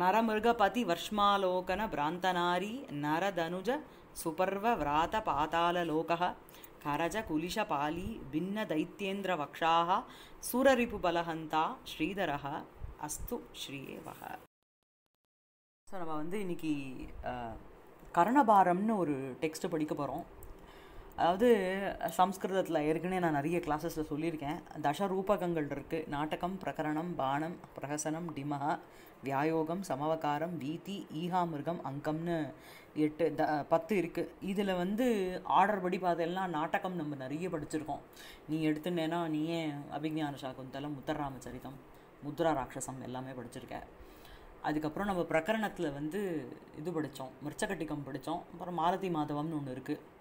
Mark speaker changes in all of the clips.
Speaker 1: நரமிருகபதி నరమృగపతి వర్ష్మాలోకన భ్రాంతనారీ నరధనుజ கரஜ குலிஷ poly பின்ன தைத்தியேந்திர வக்ஷாக சூரரிப்பு பலஹந்தா శ్రీధర அஸ்து ஸ்ரீயேவக so நம்ம வந்து இன்னைக்கு கர்ணபாரம்னு ஒரு டெக்ஸ்ட் படிக்க போகிறோம் அதாவது சம்ஸ்கிருதத்தில் ஏற்கனவே நான் நிறைய கிளாஸஸில் சொல்லியிருக்கேன் தசரூபகங்கள் இருக்குது நாடகம் பிரகரணம் பானம் பிரகசனம் டிமகா வியாயோகம் சமவகாரம் வீதி ஈகாமிருகம் அங்கம்னு எட்டு த பத்து இருக்குது இதில் வந்து ஆர்டர் படி பார்த்தெல்லாம் நாடகம் நம்ம நிறைய படிச்சிருக்கோம் நீ எடுத்துட்டேன்னா நீ ஏன் அபிஜான சாகுந்தலம் முத்தராம சரிதம் முத்ரா ராட்சசம் எல்லாமே படிச்சிருக்க அதுக்கப்புறம் நம்ம பிரகரணத்தில் வந்து இது படித்தோம் மிர்ச்சகட்டிக்கம் படித்தோம் அப்புறம் மாலதி மாதவம்னு ஒன்று இருக்குது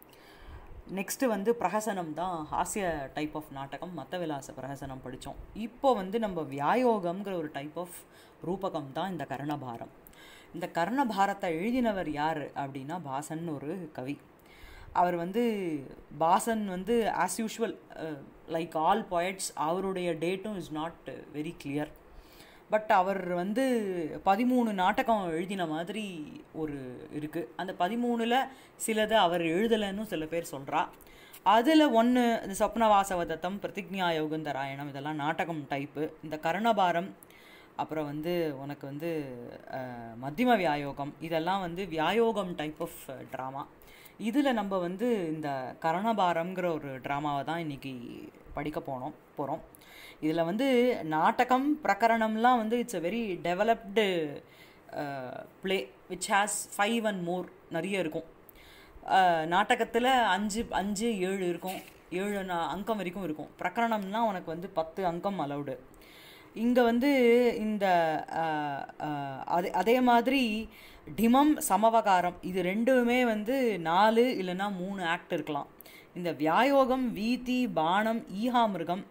Speaker 1: நெக்ஸ்ட்டு வந்து பிரகசனம் தான் ஹாஸ்ய டைப் ஆஃப் நாடகம் மத்த விலாச பிரகசனம் படித்தோம் இப்போ வந்து நம்ம வியாயோகம்ங்கிற ஒரு டைப் ஆஃப் ரூபகம் தான் இந்த கர்ணபாரம் இந்த கர்ணபாரத்தை எழுதினவர் யார் அப்படின்னா பாசன் ஒரு கவி அவர் வந்து பாசன் வந்து as usual like all poets அவருடைய டேட்டும் is not very clear but அவர் வந்து பதிமூணு நாடகம் எழுதின மாதிரி ஒரு இருக்குது அந்த பதிமூணில் சிலதை அவர் எழுதலைன்னு சில பேர் சொல்கிறா அதில் ஒன்று இந்த சொப்னவாசவதத்தம் பிரதிஜா யோகந்தராயணம் இதெல்லாம் நாடகம் டைப்பு இந்த கர்ணபாரம் அப்புறம் வந்து உனக்கு வந்து மத்தியம வியாயோகம் இதெல்லாம் வந்து வியாயோகம் டைப் ஆஃப் ட்ராமா இதில் நம்ம வந்து இந்த கரணபாரம்ங்கிற ஒரு ட்ராமாவை தான் இன்றைக்கி படிக்க போனோம் போகிறோம் இதில் வந்து நாடகம் பிரகரணம்லாம் வந்து it's a very developed play which has five and more நிறைய இருக்கும் நாடகத்தில் அஞ்சு அஞ்சு ஏழு இருக்கும் ஏழு அங்கம் வரைக்கும் இருக்கும் பிரகரணம்னா உனக்கு வந்து பத்து அங்கம் அலவுடு இங்கே வந்து இந்த அதே அதே மாதிரி டிமம் சமவகாரம் இது ரெண்டுமே வந்து நாலு இல்லைன்னா மூணு ஆக்ட் இருக்கலாம் இந்த வியாயோகம் வீதி பானம் ஈகாமிருகம்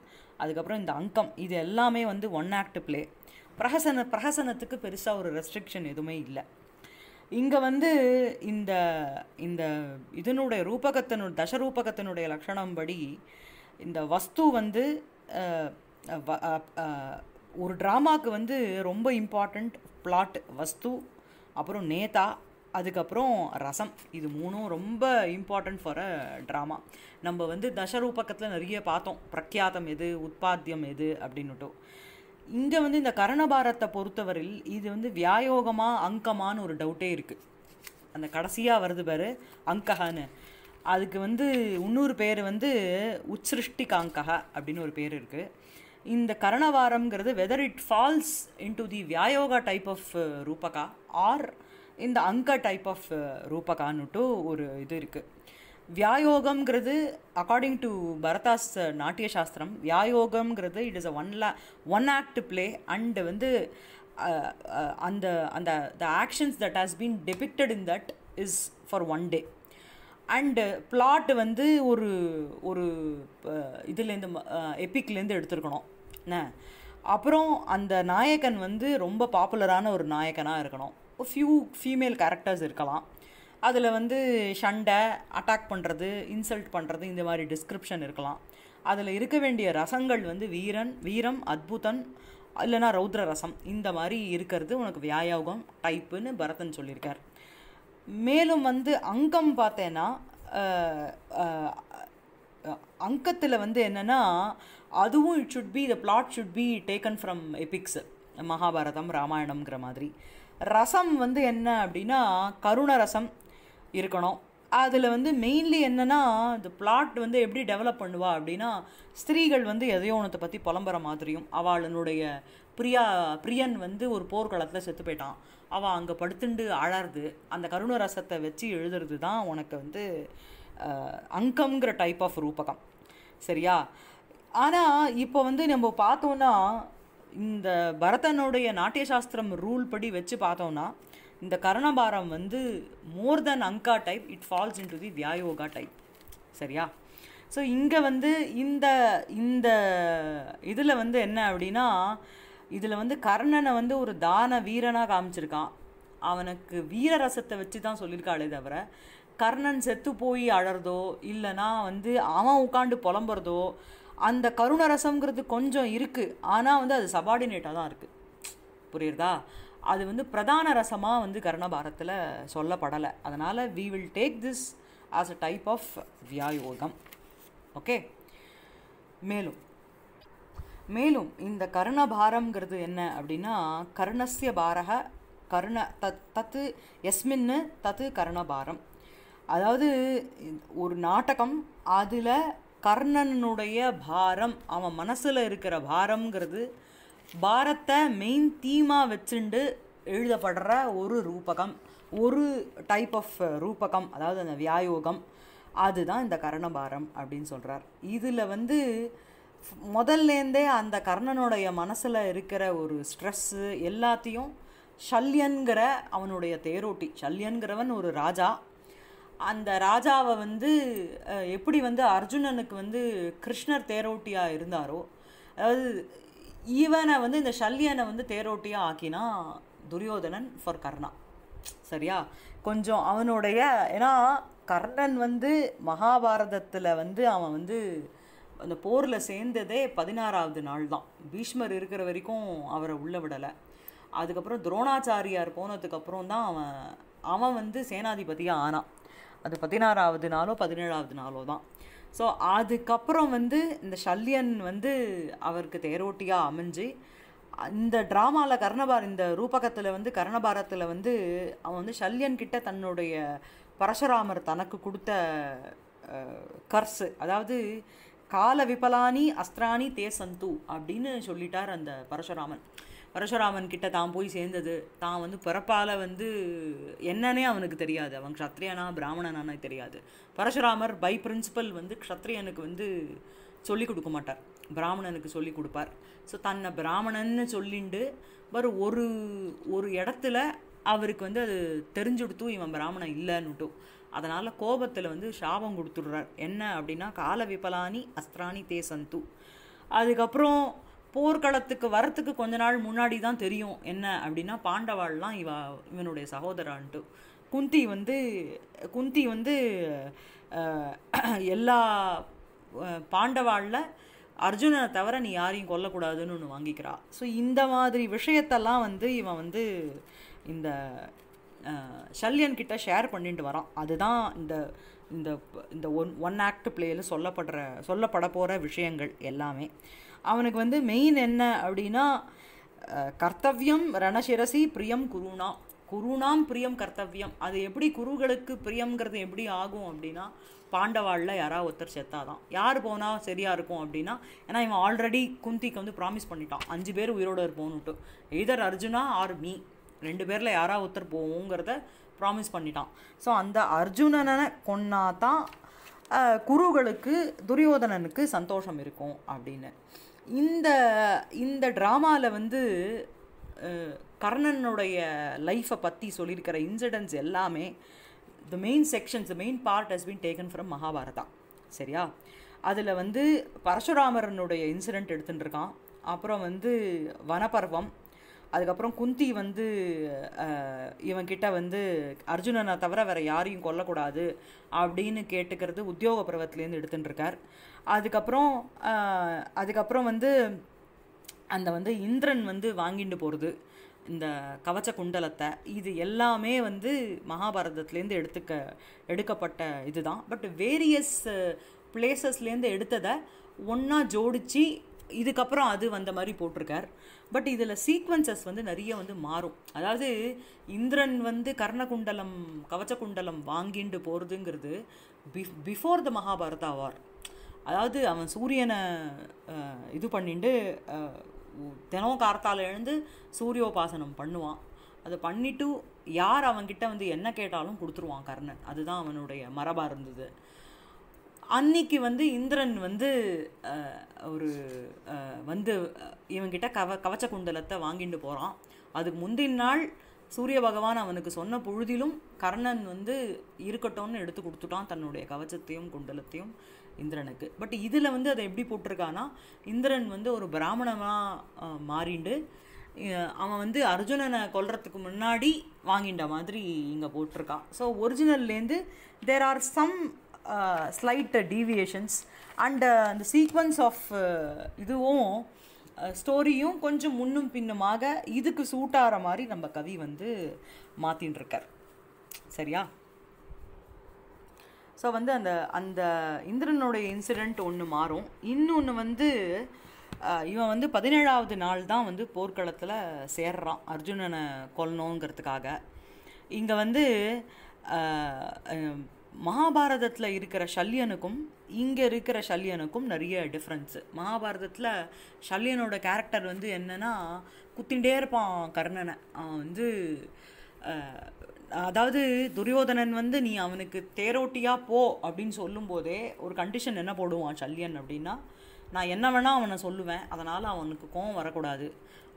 Speaker 1: அதுக்கப்புறம் இந்த அங்கம் இது எல்லாமே வந்து ஒன் ஆக்ட் பிளே பிரகசன பிரகசனத்துக்கு பெருசாக ஒரு ரெஸ்ட்ரிக்ஷன் எதுவுமே இல்லை இங்கே வந்து இந்த இந்த இதனுடைய ரூபகத்தினுடைய தசரூபகத்தினுடைய லட்சணம் படி இந்த வஸ்து வந்து ஒரு ட்ராமாவுக்கு வந்து ரொம்ப இம்பார்ட்டண்ட் பிளாட் வஸ்து அப்புறம் நேதா அதுக்கப்புறம் ரசம் இது மூணும் ரொம்ப இம்பார்ட்டண்ட் ஃபார் அ ட்ராமா நம்ம வந்து தசரூபக்கத்தில் நிறைய பார்த்தோம் பிரக்யாதம் எது உற்பாத்தியம் எது அப்படின்னுட்டு இங்கே வந்து இந்த கரணபாரத்தை பொறுத்தவரையில் இது வந்து வியாயோகமாக அங்கமான்னு ஒரு டவுட்டே இருக்குது அந்த கடைசியாக வருது பேர் அங்ககான்னு அதுக்கு வந்து இன்னொரு பேர் வந்து உச்சிருஷ்டிகாங்கஹா அப்படின்னு ஒரு பேர் இருக்குது இந்த கரணவாரம்ங்கிறது whether it falls into the vyayoga type of rupaka or இந்த அங்க டைப் ஆஃப் ரூபகான்னுட்டு ஒரு இது இருக்குது வியாயோகம்ங்கிறது அக்கார்டிங் டு பரதாஸ் நாட்டிய சாஸ்திரம் வியாயோகம்ங்கிறது it is a one lay one act play and வந்து uh, uh, அந்த அந்த the actions that has been depicted in that is for one day and plot வந்து ஒரு ஒரு uh, இதுலேருந்து எப்பிக்லேருந்து எடுத்துருக்கணும் என்ன அப்புறம் அந்த நாயகன் வந்து ரொம்ப பாப்புலரான ஒரு நாயகனாக இருக்கணும் ஃபியூ ஃபீமேல் கேரக்டர்ஸ் இருக்கலாம் அதில் வந்து சண்டை அட்டாக் பண்ணுறது இன்சல்ட் பண்ணுறது இந்த மாதிரி டிஸ்கிரிப்ஷன் இருக்கலாம் அதில் இருக்க வேண்டிய ரசங்கள் வந்து வீரன் வீரம் அத்புதன் இல்லைனா ரௌத்ர ரசம் இந்த மாதிரி இருக்கிறது உனக்கு வியாயோகம் டைப்புன்னு பரதன் சொல்லியிருக்கார் மேலும் வந்து அங்கம் பார்த்தேன்னா அங்கத்தில் வந்து என்னென்னா அதுவும் it should be the plot should be taken from epics Mahabharata ராமாயணம்ங்கிற மாதிரி ரசம் வந்து என்ன அப்படின்னா கருண ரசம் இருக்கணும் அதில் வந்து மெயின்லி என்னென்னா இந்த பிளாட் வந்து எப்படி டெவலப் பண்ணுவா அப்படின்னா ஸ்திரீகள் வந்து எதையோ ஒன்றத்தை பற்றி புலம்புற மாதிரியும் அவளுடைய பிரியா பிரியன் வந்து ஒரு போர்க்களத்தில் செத்து போயிட்டான் அவள் அங்கே படுத்துண்டு அழறது அந்த கருண ரசத்தை வச்சு எழுதுறது தான் உனக்கு வந்து அங்கம்ங்கிற டைப் ஆஃப் ரூபகம் சரியா ஆனால் இப்போ வந்து நம்ம பார்த்தோன்னா இந்த பரதனுடைய நாட்டிய சாஸ்திரம் ரூல் படி வச்சு பார்த்தோன்னா இந்த கர்ணபாரம் வந்து more than anka type it falls into the vyayoga type சரியா ஸோ இங்கே வந்து இந்த இந்த இதில் வந்து என்ன அப்படின்னா இதில் வந்து கர்ணனை வந்து ஒரு தான வீரனாக காமிச்சிருக்கான் அவனுக்கு வீரரசத்தை வச்சு தான் சொல்லியிருக்காளே தவிர கர்ணன் செத்து போய் அழறதோ இல்லைனா வந்து அவன் உட்காந்து புலம்புறதோ அந்த கருணரசம்ங்கிறது கொஞ்சம் இருக்குது ஆனால் வந்து அது சபார்டினேட்டாக தான் இருக்குது புரியுறதா அது வந்து பிரதான ரசமாக வந்து கருணபாரத்தில் சொல்லப்படலை அதனால் we will take this as a type of vyayoga okay மேலும் மேலும் இந்த கருணபாரங்கிறது என்ன அப்படின்னா கருணசிய பாரக கருண தத் தத்து எஸ்மின்னு தத்து கருணபாரம் அதாவது ஒரு நாடகம் அதில் கர்ணனுடைய பாரம் அவன் மனசில் இருக்கிற பாரம்ங்கிறது பாரத்தை மெயின் தீமாக வச்சுண்டு எழுதப்படுற ஒரு ரூபகம் ஒரு டைப் ஆஃப் ரூபகம் அதாவது அந்த வியாயோகம் அதுதான் இந்த கர்ணபாரம் அப்படின்னு சொல்கிறார் இதில் வந்து முதல்லேருந்தே அந்த கர்ணனுடைய மனசில் இருக்கிற ஒரு ஸ்ட்ரெஸ்ஸு எல்லாத்தையும் ஷல்யன்கிற அவனுடைய தேரோட்டி ஷல்யன்கிறவன் ஒரு ராஜா அந்த ராஜாவை வந்து எப்படி வந்து அர்ஜுனனுக்கு வந்து கிருஷ்ணர் தேரோட்டியாக இருந்தாரோ அதாவது இவனை வந்து இந்த சல்யனை வந்து தேரோட்டியாக ஆக்கினா துரியோதனன் ஃபார் கர்ணா சரியா கொஞ்சம் அவனுடைய ஏன்னா கர்ணன் வந்து மகாபாரதத்தில் வந்து அவன் வந்து அந்த போரில் சேர்ந்ததே பதினாறாவது நாள் தான் பீஷ்மர் இருக்கிற வரைக்கும் அவரை உள்ள விடலை அதுக்கப்புறம் துரோணாச்சாரியார் போனதுக்கப்புறம் தான் அவன் அவன் வந்து சேனாதிபதியாக ஆனான் அது பதினாறாவது நாளோ பதினேழாவது நாளோ தான் ஸோ அதுக்கப்புறம் வந்து இந்த ஷல்யன் வந்து அவருக்கு தேரோட்டியாக அமைஞ்சு இந்த ட்ராமாவில் கர்ணபார இந்த ரூபகத்தில் வந்து கர்ணபாரத்தில் வந்து அவன் வந்து ஷல்யன் கிட்ட தன்னுடைய பரசுராமர் தனக்கு கொடுத்த கர்ஸு அதாவது கால விபலானி அஸ்திராணி தே அப்படின்னு சொல்லிட்டார் அந்த பரசுராமன் பரசுராமன் கிட்ட தான் போய் சேர்ந்தது தான் வந்து பிறப்பால் வந்து என்னன்னே அவனுக்கு தெரியாது அவன் க்ஷத்ரியனா பிராமணனானே தெரியாது பரசுராமர் பை பிரின்சிபல் வந்து க்ஷத்ரியனுக்கு வந்து சொல்லிக் கொடுக்க மாட்டார் பிராமணனுக்கு சொல்லி கொடுப்பார் ஸோ தன்னை பிராமணன்னு சொல்லிண்டு பர் ஒரு ஒரு இடத்துல அவருக்கு வந்து அது தெரிஞ்சுடுத்தும் இவன் பிராமணன் இல்லைன்னுட்டும் அதனால் கோபத்தில் வந்து சாபம் கொடுத்துடுறார் என்ன அப்படின்னா கால விபலானி அஸ்திராணி தே அதுக்கப்புறம் போர்க்களத்துக்கு வரத்துக்கு கொஞ்ச நாள் முன்னாடி தான் தெரியும் என்ன அப்படின்னா பாண்டவாள்லாம் இவ இவனுடைய சகோதரான்ட்டு குந்தி வந்து குந்தி வந்து எல்லா பாண்டவாளில் அர்ஜுனனை தவிர நீ யாரையும் கொல்லக்கூடாதுன்னு ஒன்று வாங்கிக்கிறா ஸோ இந்த மாதிரி விஷயத்தெல்லாம் வந்து இவன் வந்து இந்த சல்யன்கிட்ட ஷேர் பண்ணிட்டு வரான் அதுதான் இந்த இந்த இந்த ஒன் ஒன் ஆக்ட் பிளேயில் சொல்லப்படுற சொல்லப்பட போகிற விஷயங்கள் எல்லாமே அவனுக்கு வந்து மெயின் என்ன அப்படின்னா கர்த்தவியம் ரணசிரசி பிரியம் குருணா குருணாம் பிரியம் கர்த்தவியம் அது எப்படி குருகளுக்கு பிரியங்கிறது எப்படி ஆகும் அப்படின்னா பாண்டவாளில் யாராவது ஒருத்தர் செத்தாதான் யார் போனால் சரியாக இருக்கும் அப்படின்னா ஏன்னா இவன் ஆல்ரெடி குந்திக்கு வந்து ப்ராமிஸ் பண்ணிட்டான் அஞ்சு பேர் உயிரோடு இருப்போன்னுட்டு எய்தர் அர்ஜுனா ஆர் மீ ரெண்டு பேரில் யாராவது ஒருத்தர் போவோங்கிறத ப்ராமிஸ் பண்ணிட்டான் ஸோ அந்த அர்ஜுனனை கொன்னா தான் குருகளுக்கு துரியோதனனுக்கு சந்தோஷம் இருக்கும் அப்படின்னு இந்த இந்த ட்ராமாவில் வந்து கர்ணனுடைய லைஃப்பை பற்றி சொல்லியிருக்கிற இன்சிடென்ட்ஸ் எல்லாமே the main sections the main part has been taken from Mahabharata சரியா அதில் வந்து பரசுராமரனுடைய இன்சிடென்ட் எடுத்துகிட்டு இருக்கான் அப்புறம் வந்து வனப்பருவம் அதுக்கப்புறம் குந்தி வந்து இவன் கிட்ட வந்து அர்ஜுனனை தவிர வேறு யாரையும் கொல்லக்கூடாது அப்படின்னு கேட்டுக்கிறது உத்தியோக பருவத்துலேருந்து எடுத்துட்டுருக்கார் அதுக்கப்புறம் அதுக்கப்புறம் வந்து அந்த வந்து இந்திரன் வந்து வாங்கிட்டு போகிறது இந்த கவச்ச குண்டலத்தை இது எல்லாமே வந்து மகாபாரதத்துலேருந்து எடுத்துக்க எடுக்கப்பட்ட இதுதான் பட் வேரியஸ் பிளேசஸ்லேருந்து எடுத்ததை ஒன்றா ஜோடித்து இதுக்கப்புறம் அது வந்த மாதிரி போட்டிருக்கார் பட் இதில் சீக்வன்சஸ் வந்து நிறைய வந்து மாறும் அதாவது இந்திரன் வந்து கர்ணகுண்டலம் கவச்சகுண்டலம் வாங்கிண்டு போகிறதுங்கிறது பிஃப் பிஃபோர் த மகாபாரத ஆவார் அதாவது அவன் சூரியனை இது பண்ணிட்டு தினம் கார்த்தால் எழுந்து சூரியோபாசனம் பண்ணுவான் அதை பண்ணிவிட்டு யார் அவன்கிட்ட வந்து என்ன கேட்டாலும் கொடுத்துருவான் கர்ணன் அதுதான் அவனுடைய மரபாக இருந்தது அன்னைக்கு வந்து இந்திரன் வந்து ஒரு வந்து இவங்கிட்ட கவ கவச்ச குண்டலத்தை வாங்கிட்டு போகிறான் அதுக்கு முந்தின நாள் சூரிய பகவான் அவனுக்கு சொன்ன பொழுதிலும் கர்ணன் வந்து இருக்கட்டும்னு எடுத்து கொடுத்துட்டான் தன்னுடைய கவச்சத்தையும் குண்டலத்தையும் இந்திரனுக்கு பட் இதில் வந்து அதை எப்படி போட்டிருக்கான்னா இந்திரன் வந்து ஒரு பிராமணனாக மாறிண்டு அவன் வந்து அர்ஜுனனை கொல்றதுக்கு முன்னாடி வாங்கிட்ட மாதிரி இங்கே போட்டிருக்கான் ஸோ ஒரிஜினல்லேருந்து there are some slight deviations and அந்த சீக்வன்ஸ் ஆஃப் இதுவும் ஸ்டோரியும் uh, கொஞ்சம் முன்னும் பின்னுமாக இதுக்கு சூட்டாகிற மாதிரி நம்ம கவி வந்து மாற்றின்னு சரியா ஸோ வந்து அந்த அந்த இந்திரனுடைய இன்சிடெண்ட் ஒன்று மாறும் இன்னொன்று வந்து uh, இவன் வந்து பதினேழாவது நாள் தான் வந்து போர்க்களத்தில் சேர்றான் அர்ஜுனனை கொல்லணுங்கிறதுக்காக இங்கே வந்து uh, மகாபாரதத்தில் இருக்கிற சல்யனுக்கும் இங்கே இருக்கிற சல்யனுக்கும் நிறைய டிஃப்ரென்ஸு மகாபாரதத்தில் சல்யனோட கேரக்டர் வந்து என்னென்னா குத்திண்டே இருப்பான் கர்ணனை அவன் வந்து அதாவது துரியோதனன் வந்து நீ அவனுக்கு தேரோட்டியாக போ அப்படின்னு சொல்லும்போதே ஒரு கண்டிஷன் என்ன போடுவான் சல்யன் அப்படின்னா நான் என்ன வேணால் அவனை சொல்லுவேன் அதனால் அவனுக்கு கோவம் வரக்கூடாது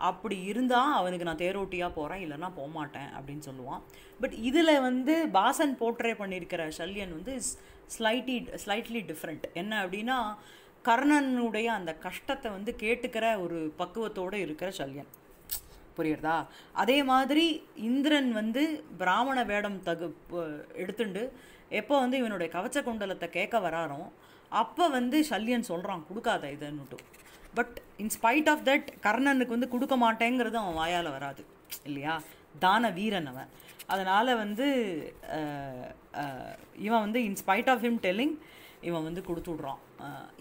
Speaker 1: அப்படி இருந்தால் அவனுக்கு நான் தேரோட்டியாக போகிறேன் இல்லைன்னா போகமாட்டேன் அப்படின்னு சொல்லுவான் பட் இதில் வந்து பாசன் போர்ட்ரே பண்ணியிருக்கிற சல்யன் வந்து ஸ்லைட்டி ஸ்லைட்லி டிஃப்ரெண்ட் என்ன அப்படின்னா கர்ணனுடைய அந்த கஷ்டத்தை வந்து கேட்டுக்கிற ஒரு பக்குவத்தோடு இருக்கிற சல்யன் புரியுறதா அதே மாதிரி இந்திரன் வந்து பிராமண வேடம் தகு எடுத்துண்டு எப்போ வந்து இவனுடைய கவச்ச குண்டலத்தை கேட்க வராரோ அப்போ வந்து சல்யன் சொல்கிறான் கொடுக்காத இதுன்னுட்டு பட் இன்ஸ்பைட் ஆஃப் தட் கர்ணனுக்கு வந்து கொடுக்க மாட்டேங்கிறது அவன் வாயால் வராது இல்லையா தான வீரன் அவன் அதனால் வந்து இவன் வந்து இன்ஸ்பைட் ஆஃப் ஹிம் டெல்லிங் இவன் வந்து கொடுத்து விட்றான்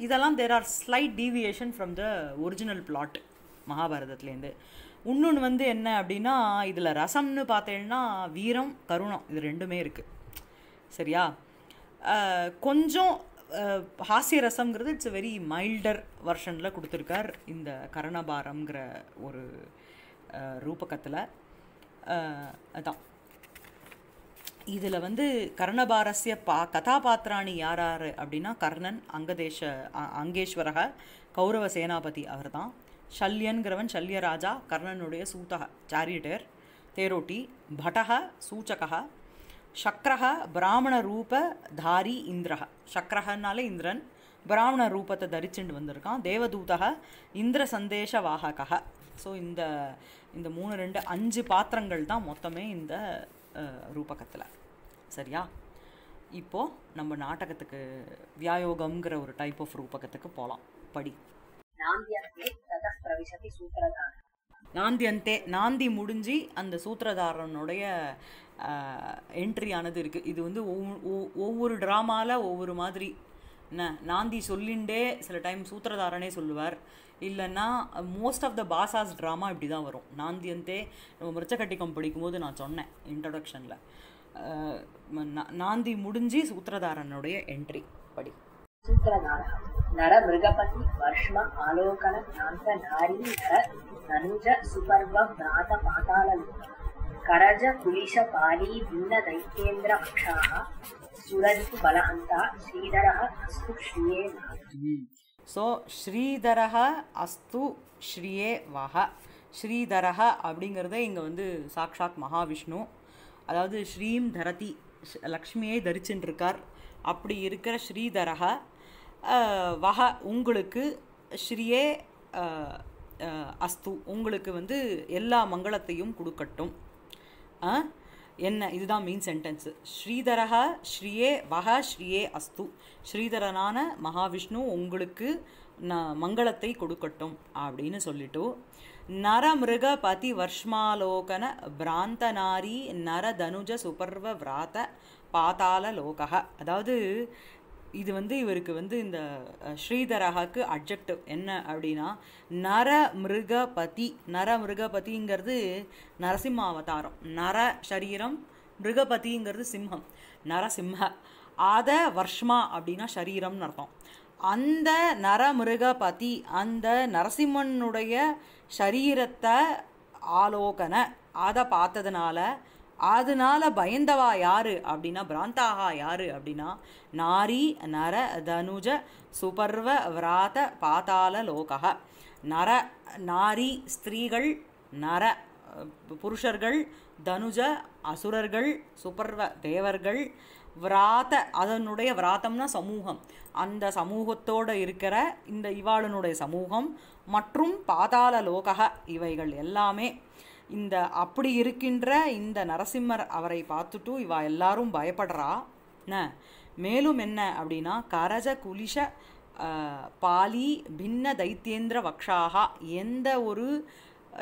Speaker 1: இதெல்லாம் there are slight deviation from the original plot மகாபாரதத்துலேருந்து இன்னொன்று வந்து என்ன அப்படின்னா இதில் ரசம்னு பார்த்தேன்னா வீரம் கருணம் இது ரெண்டுமே இருக்குது சரியா கொஞ்சம் ஹாஸ்யரசம்ங்கிறது இட்ஸ் அ வெரி மைல்டர் வருஷனில் கொடுத்துருக்கார் இந்த கரணபாரம்ங்கிற ஒரு ரூபகத்தில் அதான் இதில் வந்து கர்ணபாரஸ்ய பா கதாபாத்திராணி யார் யார் அப்படின்னா கர்ணன் அங்கதேஷ அங்கேஸ்வரக கௌரவ சேனாபதி அவர் தான் ஷல்யன்கிறவன் ஷல்யராஜா கர்ணனுடைய சூதக சாரியட்டர் தேரோட்டி பட்டக சூச்சகா சக்கரஹா பிராமண ரூப தாரி இந்திரஹா சக்கரஹனாலே இந்திரன் பிராமண ரூபத்தை தரிச்சுண்டு வந்திருக்கான் தேவதூதக இந்திர சந்தேஷ வாகக ஸோ இந்த இந்த மூணு ரெண்டு அஞ்சு பாத்திரங்கள் தான் மொத்தமே இந்த ரூபகத்தில் சரியா இப்போது நம்ம நாடகத்துக்கு வியாயோகம்ங்கிற ஒரு டைப் ஆஃப் ரூபகத்துக்கு போகலாம் படி நாந்தியந்தே நாந்தி முடிஞ்சு அந்த சூத்திரதாரனுடைய என்ட்ரி ஆனது இருக்குது இது வந்து ஒவ்வொரு ட்ராமாவில் ஒவ்வொரு மாதிரி என்ன நாந்தி சொல்லிண்டே சில டைம் சூத்திரதாரனே சொல்லுவார் இல்லைன்னா most of the Bhasa's drama இப்படி தான் வரும் நாந்தி அந்தே நம்ம மிருச்சக்கட்டிக்கம் படிக்கும்போது நான் சொன்னேன் இன்ட்ரடக்ஷனில் நாந்தி முடிஞ்சு சூத்திரதாரனுடைய என்ட்ரி படி సూత్రధార நர மிருகபதி వర్ష్మ ஆலோகன ஸோ ஸ்ரீதரக அஸ்து ஸ்ரீயே வஹ ஸ்ரீதரக அப்படிங்கிறத இங்கே வந்து சாக்ஷாத் மகாவிஷ்ணு அதாவது ஸ்ரீம் தரதி லக்ஷ்மியை தரிச்சுட்டுருக்கார் அப்படி இருக்கிற ஸ்ரீதரக வஹ உங்களுக்கு ஸ்ரீயே அஸ்து உங்களுக்கு வந்து எல்லா மங்களத்தையும் கொடுக்கட்டும் என்ன இதுதான் மெயின் சென்டென்ஸு ஸ்ரீதரஹா ஸ்ரீயே வஹ ஸ்ரீயே அஸ்து ஸ்ரீதரனான மகாவிஷ்ணு உங்களுக்கு ந மங்களத்தை கொடுக்கட்டும் அப்படின்னு சொல்லிட்டு நரமிருக பதி வர்ஷ்மாலோகன பிராந்தநாரி நரதனுஜ சுபர்வ விராத பாதாள லோகா அதாவது இது வந்து இவருக்கு வந்து இந்த ஸ்ரீதரஹாக்கு அப்ஜெக்டிவ் என்ன அப்படின்னா நர மிருகபதி நர மிருகபதிங்கிறது நரசிம்ம அவதாரம் நர சரீரம் மிருகபதிங்கிறது சிம்மம் நரசிம்ம அத வர்ஷ்மா அப்படின்னா சரீரம்னு அர்த்தம் அந்த நரமிருகபதி அந்த நரசிம்மனுடைய சரீரத்தை ஆலோகனை அதை பார்த்ததுனால அதனால பயந்தவா யாரு அப்படின்னா பிராந்தாகா யாரு அப்படின்னா நாரி நர தனுஜ சுபர்வ விராத பாதாள லோகா நர நாரி ஸ்திரீகள் நர புருஷர்கள் தனுஜ அசுரர்கள் சுபர்வ தேவர்கள் விராத அதனுடைய விராத்தம்னா சமூகம் அந்த சமூகத்தோடு இருக்கிற இந்த இவாளனுடைய சமூகம் மற்றும் பாதாள லோகக இவைகள் எல்லாமே இந்த அப்படி இருக்கின்ற இந்த நரசிம்மர் அவரை பார்த்துட்டு இவா எல்லாரும் பயப்படுறா என்ன மேலும் என்ன அப்படின்னா கரஜ குலிஷ பாலி பின்ன தைத்தியேந்திர வக்ஷாகா எந்த ஒரு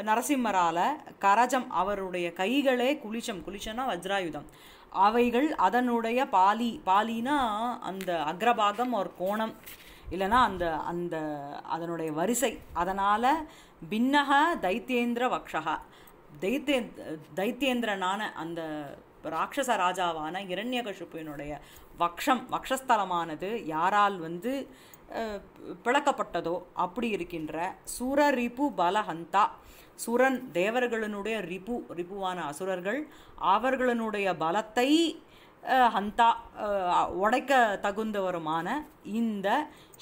Speaker 1: நரசிம்மரால் கரஜம் அவருடைய கைகளே குளிச்சம் குளிச்சனா வஜ்ராயுதம் அவைகள் அதனுடைய பாலி பாலினா அந்த அக்ரபாகம் ஒரு கோணம் இல்லைனா அந்த அந்த அதனுடைய வரிசை அதனால் பின்னக தைத்தியேந்திர வக்ஷகா தைத்தேந்த் தைத்தியேந்திரனான அந்த ராட்சச ராஜாவான இரண்யகசுப்பினுடைய வக்ஷம் வக்ஷஸ்தலமானது யாரால் வந்து பிளக்கப்பட்டதோ அப்படி இருக்கின்ற சுர ரிபு பலஹந்தா சுரன் தேவர்களினுடைய ரிபு ரிபுவான அசுரர்கள் அவர்களினுடைய பலத்தை ஹந்தா உடைக்க தகுந்தவருமான இந்த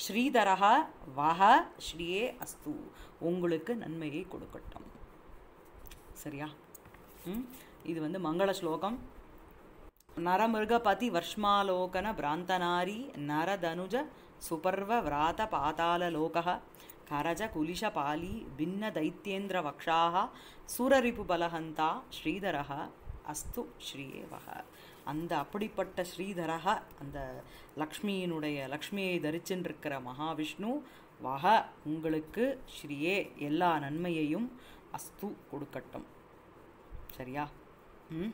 Speaker 1: ஸ்ரீதரக வஹ ஸ்ரீயே அஸ்து உங்களுக்கு நன்மையை கொடுக்கட்டும் சரியா இது வந்து மங்கள ஸ்லோகம் நரதனுஜ சுபர்வ விராத பாதாள సుపర్వ கரஜ குலிஷ பாலி பின்ன தைத்தியேந்திர దైత్యేంద్ర சூரரிப்பு பலஹந்தா ஸ்ரீதரக அஸ்து ஸ்ரீவக அந்த அப்படிப்பட்ட ஸ்ரீதரக அந்த லக்ஷ்மியினுடைய லக்ஷ்மியை தரிச்சென்றிருக்கிற மகாவிஷ்ணு வக உங்களுக்கு ஸ்ரீயே எல்லா நன்மையையும் அஸ்து கொடுக்கட்டும் சரியா ம்